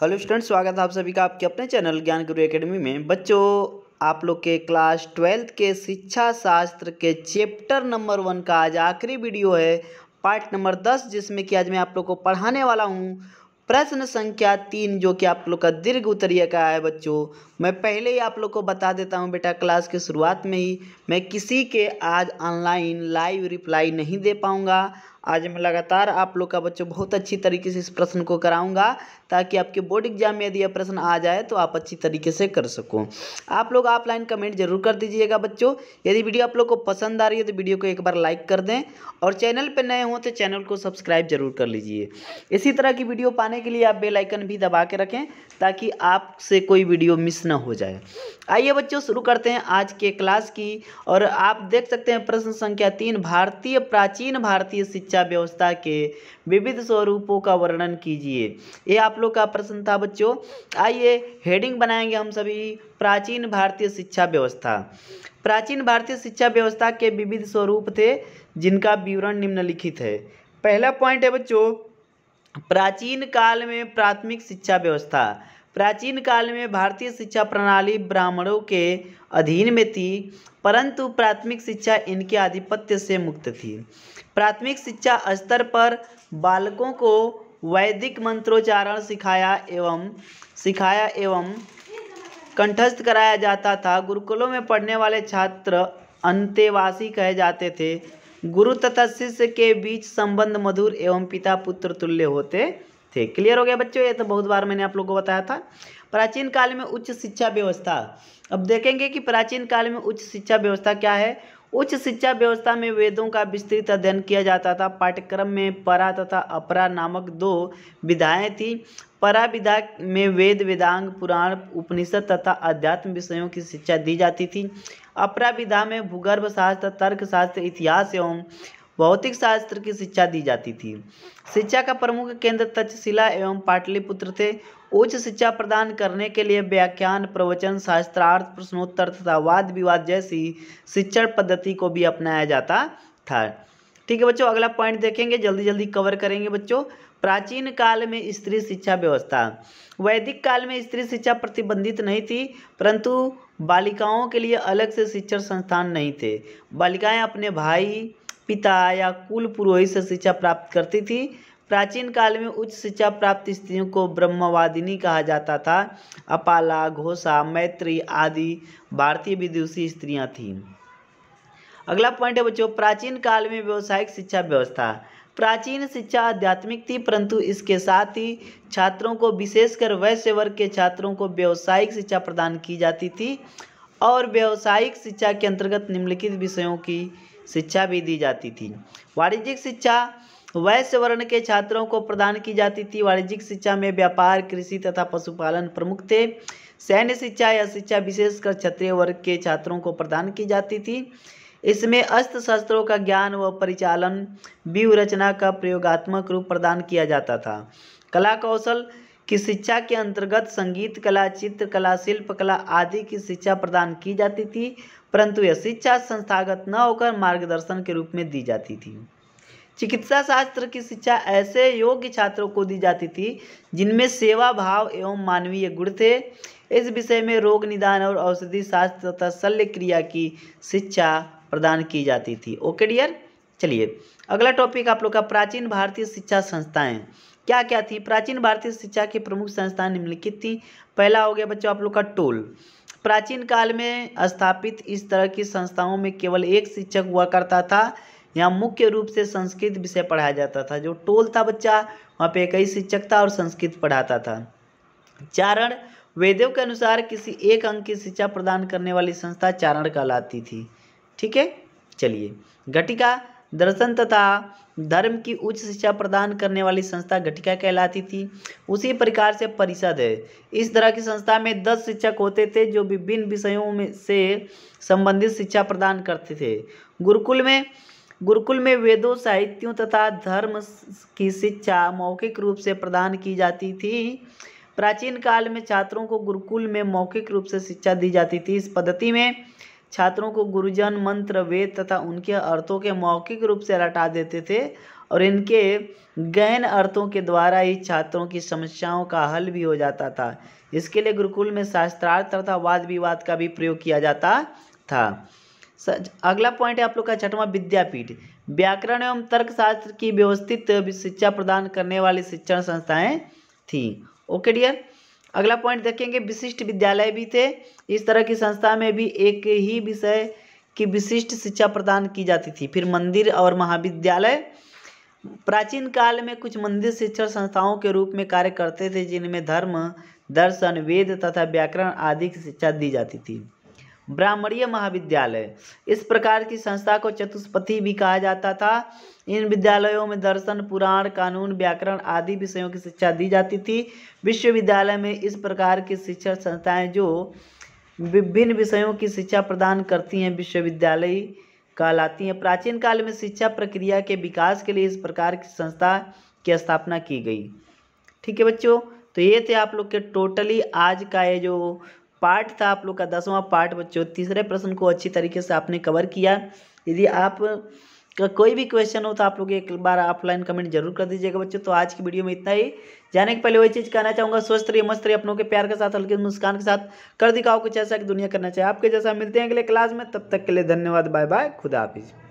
hello student स्वागत है आप सभी का आपके अपने चैनल ज्ञान गुरु एकेडमी में बच्चों आप लोग के क्लास ट्वेल्थ के शिक्षा शास्त्र के चैप्टर नंबर वन का आज आखिरी वीडियो है पार्ट नंबर दस जिसमें कि आज मैं आप लोग को पढ़ाने वाला हूँ प्रश्न संख्या तीन जो कि आप लोग का दीर्घ उत्तरीय का है बच्चों मैं पहले ही आप लोग को बता देता हूँ बेटा क्लास के शुरुआत में ही मैं किसी के आज ऑनलाइन लाइव रिप्लाई नहीं दे पाऊँगा आज मैं लगातार आप लोग का बच्चों बहुत अच्छी तरीके से इस प्रश्न को कराऊंगा ताकि आपके बोर्ड एग्जाम में यदि यह प्रश्न आ जाए तो आप अच्छी तरीके से कर सको आप लोग ऑफलाइन कमेंट जरूर कर दीजिएगा बच्चों यदि वीडियो आप लोग को पसंद आ रही है तो वीडियो को एक बार लाइक कर दें और चैनल पर नए हों तो चैनल को सब्सक्राइब जरूर कर लीजिए इसी तरह की वीडियो पाने के लिए आप बेलाइकन भी दबा के रखें ताकि आपसे कोई वीडियो मिस ना हो जाए आइए बच्चों शुरू करते हैं आज के क्लास की और आप देख सकते हैं प्रश्न संख्या तीन भारतीय प्राचीन भारतीय शिक्षा शिक्षा व्यवस्था के विविध स्वरूपों का वर्णन कीजिए ये आप लोग का प्रश्न था बच्चों आइए हेडिंग बनाएंगे हम सभी प्राचीन भारतीय शिक्षा व्यवस्था प्राचीन भारतीय शिक्षा व्यवस्था के विविध स्वरूप थे जिनका विवरण निम्नलिखित है पहला पॉइंट है बच्चों प्राचीन काल में प्राथमिक शिक्षा व्यवस्था प्राचीन काल में भारतीय शिक्षा प्रणाली ब्राह्मणों के अधीन में थी परंतु प्राथमिक शिक्षा इनके आधिपत्य से मुक्त थी प्राथमिक शिक्षा स्तर पर बालकों को वैदिक मंत्रोच्चारण सिखाया एवं सिखाया एवं कंठस्थ कराया जाता था गुरुकुलों में पढ़ने वाले छात्र अंतेवासी कहे जाते थे गुरु तथा शिष्य के बीच संबंध मधुर एवं पिता पुत्र तुल्य होते थे क्लियर हो गया बच्चों ये तो बहुत बार मैंने आप लोगों को बताया था प्राचीन काल में उच्च शिक्षा व्यवस्था अब देखेंगे कि प्राचीन काल में उच्च शिक्षा व्यवस्था क्या है उच्च शिक्षा व्यवस्था में वेदों का विस्तृत अध्ययन किया जाता था पाठ्यक्रम में परा तथा अपरा नामक दो विधाएं थी परा विधा में वेद वेदांग पुराण उपनिषद तथा अध्यात्म विषयों की शिक्षा दी जाती थी अपरा विधा में भूगर्भ शास्त्र तर्क शास्त्र इतिहास एवं भौतिक शास्त्र की शिक्षा दी जाती थी शिक्षा का प्रमुख केंद्र तक्षशिला एवं पाटलिपुत्र थे उच्च शिक्षा प्रदान करने के लिए व्याख्यान प्रवचन शास्त्रार्थ प्रश्नोत्तर तथा वाद विवाद जैसी शिक्षण पद्धति को भी अपनाया जाता था ठीक है बच्चों अगला पॉइंट देखेंगे जल्दी जल्दी कवर करेंगे बच्चों प्राचीन काल में स्त्री शिक्षा व्यवस्था वैदिक काल में स्त्री शिक्षा प्रतिबंधित नहीं थी परंतु बालिकाओं के लिए अलग से शिक्षण संस्थान नहीं थे बालिकाएं अपने भाई पिता या कुल पुरोहित से शिक्षा प्राप्त करती थी प्राचीन काल में उच्च शिक्षा प्राप्त स्त्रियों को ब्रह्मवादिनी कहा जाता था अपाला घोषा मैत्री आदि भारतीय विदुषी स्त्रियां थीं अगला पॉइंट है बच्चों प्राचीन काल में व्यवसायिक शिक्षा व्यवस्था प्राचीन शिक्षा आध्यात्मिक थी परंतु इसके साथ ही छात्रों को विशेषकर वैश्य वर्ग के छात्रों को व्यावसायिक शिक्षा प्रदान की जाती थी और व्यावसायिक शिक्षा के अंतर्गत निम्नलिखित विषयों की शिक्षा भी दी जाती थी वाणिज्यिक शिक्षा वैश्य वर्ण के छात्रों को प्रदान की जाती थी वाणिज्यिक शिक्षा में व्यापार कृषि तथा पशुपालन प्रमुख थे सैन्य शिक्षा या शिक्षा विशेषकर क्षत्रिय वर्ग के छात्रों को प्रदान की जाती थी इसमें अस्त्र शस्त्रों का ज्ञान व परिचालन व्यूह रचना का प्रयोगात्मक रूप प्रदान किया जाता था कला कौशल की शिक्षा के अंतर्गत संगीत कला चित्र कला शिल्प कला आदि की शिक्षा प्रदान की जाती थी परंतु यह शिक्षा संस्थागत न होकर मार्गदर्शन के रूप में दी जाती थी चिकित्सा शास्त्र की शिक्षा ऐसे योग्य छात्रों को दी जाती थी जिनमें सेवा भाव एवं मानवीय गुण थे इस विषय में रोग निदान और औषधि शास्त्र तथा शल्य क्रिया की शिक्षा प्रदान की जाती थी ओके डियर चलिए अगला टॉपिक आप लोग का प्राचीन भारतीय शिक्षा संस्थाएं क्या क्या थी प्राचीन भारतीय शिक्षा की प्रमुख संस्थान निम्नलिखित थी पहला हो गया बच्चों आप लोग का टोल प्राचीन काल में स्थापित इस तरह की संस्थाओं में केवल एक शिक्षक हुआ करता था यहाँ मुख्य रूप से संस्कृत विषय पढ़ाया जाता था जो टोल था बच्चा वहाँ पे कई शिक्षक था और संस्कृत पढ़ाता था चारण वेदों के अनुसार किसी एक अंक की शिक्षा प्रदान करने वाली संस्था चारण कहलाती थी ठीक है चलिए घटिका दर्शन तथा धर्म की उच्च शिक्षा प्रदान करने वाली संस्था घटिका कहलाती थी उसी प्रकार से परिषद है इस तरह की संस्था में दस शिक्षक होते थे जो विभिन्न विषयों में से संबंधित शिक्षा प्रदान करते थे गुरुकुल में गुरुकुल में वेदों साहित्यों तथा धर्म की शिक्षा मौखिक रूप से प्रदान की जाती थी प्राचीन काल में छात्रों को गुरुकुल में मौखिक रूप से शिक्षा दी जाती थी इस पद्धति में छात्रों को गुरुजन मंत्र वेद तथा उनके अर्थों के मौखिक रूप से रटा देते थे और इनके गहन अर्थों के द्वारा ही छात्रों की समस्याओं का हल भी हो जाता था इसके लिए गुरुकुल में शास्त्रार्थ तथा वाद विवाद का भी प्रयोग किया जाता था अगला पॉइंट है आप लोग का छठवां विद्यापीठ व्याकरण एवं तर्कशास्त्र की व्यवस्थित शिक्षा प्रदान करने वाली शिक्षण संस्थाएं थीं ओके डियर अगला पॉइंट देखेंगे विशिष्ट विद्यालय भी थे इस तरह की संस्था में भी एक ही विषय की विशिष्ट शिक्षा प्रदान की जाती थी फिर मंदिर और महाविद्यालय प्राचीन काल में कुछ मंदिर शिक्षण संस्थाओं के रूप में कार्य करते थे जिनमें धर्म दर्शन वेद तथा व्याकरण आदि की शिक्षा दी जाती थी ब्राह्मणीय महाविद्यालय इस प्रकार की संस्था को चतुष्पथी भी कहा जाता था इन विद्यालयों में दर्शन पुराण कानून व्याकरण आदि विषयों की शिक्षा दी जाती थी विश्वविद्यालय में इस प्रकार की शिक्षण संस्थाएं जो विभिन्न विषयों की शिक्षा प्रदान करती हैं विश्वविद्यालय कहलाती हैं प्राचीन काल में शिक्षा प्रक्रिया के विकास के लिए इस प्रकार की संस्था की स्थापना की गई ठीक है बच्चों तो ये थे आप लोग के टोटली आज का ये जो पार्ट था आप लोग का दसवां पार्ट बच्चों तीसरे प्रश्न को अच्छी तरीके से आपने कवर किया यदि आप का कोई भी क्वेश्चन हो तो आप लोग एक बार ऑफलाइन कमेंट जरूर कर दीजिएगा बच्चों तो आज की वीडियो में इतना ही जाने के पहले वही चीज़ कहना चाहूँगा स्वस्थ रहिए मस्त रहिए अपनों के प्यार के साथ हल्के मुस्कान के साथ कर दिखाओ कुछ ऐसा कि दुनिया करना चाहिए आपके जैसा मिलते हैं अगले क्लास में तब तक के लिए धन्यवाद बाय बाय खुदा हाफिज़